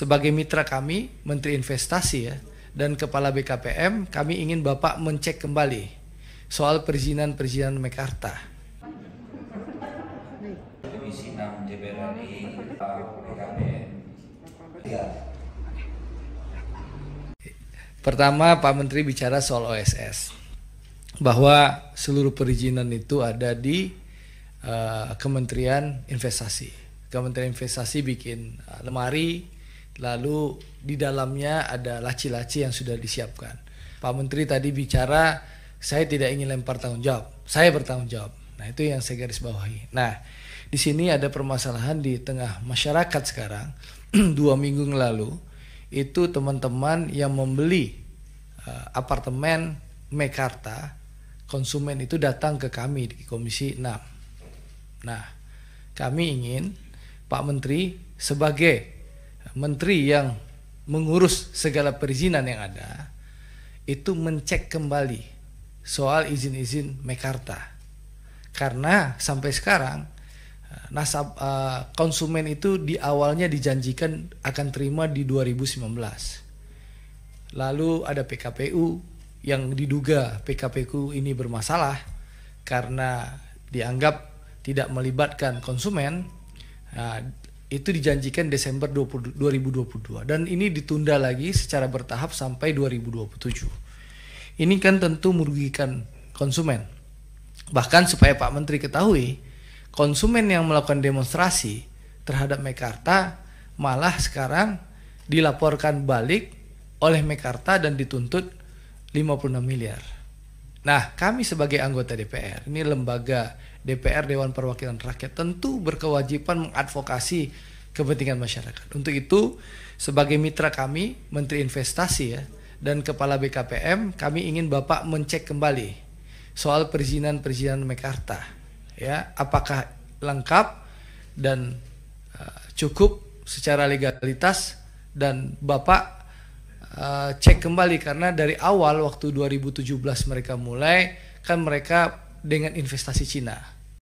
sebagai mitra kami, Menteri Investasi ya, dan Kepala BKPM, kami ingin Bapak mencek kembali soal perizinan-perizinan Mekarta. Pertama, Pak Menteri bicara soal OSS bahwa seluruh perizinan itu ada di uh, Kementerian Investasi. Kementerian Investasi bikin eh, lemari, Lalu di dalamnya ada laci-laci yang sudah disiapkan. Pak Menteri tadi bicara, saya tidak ingin lempar tanggung jawab, saya bertanggung jawab. Nah itu yang saya garis bawahi. Nah di sini ada permasalahan di tengah masyarakat sekarang. Dua minggu lalu itu teman-teman yang membeli eh, apartemen Mekarta konsumen itu datang ke kami di Komisi 6. Nah, kami ingin Pak Menteri sebagai menteri yang mengurus segala perizinan yang ada itu mencek kembali soal izin-izin Mekarta karena sampai sekarang eh, nasab uh, konsumen itu di awalnya dijanjikan akan terima di 2019 lalu ada PKPU yang diduga PKPU ini bermasalah karena dianggap tidak melibatkan konsumen nah, itu dijanjikan Desember 20, 2022 dan ini ditunda lagi secara bertahap sampai 2027. Ini kan tentu merugikan konsumen. Bahkan supaya Pak Menteri ketahui, konsumen yang melakukan demonstrasi terhadap Mekarta malah sekarang dilaporkan balik oleh Mekarta dan dituntut 56 miliar. Nah, kami sebagai anggota DPR, ini lembaga DPR Dewan Perwakilan Rakyat tentu berkewajiban mengadvokasi kepentingan masyarakat. Untuk itu, sebagai mitra kami, Menteri Investasi ya, dan Kepala BKPM, kami ingin Bapak mencek kembali soal perizinan-perizinan Mekarta. Ya, apakah lengkap dan uh, cukup secara legalitas dan Bapak uh, cek kembali karena dari awal waktu 2017 mereka mulai kan mereka dengan investasi Cina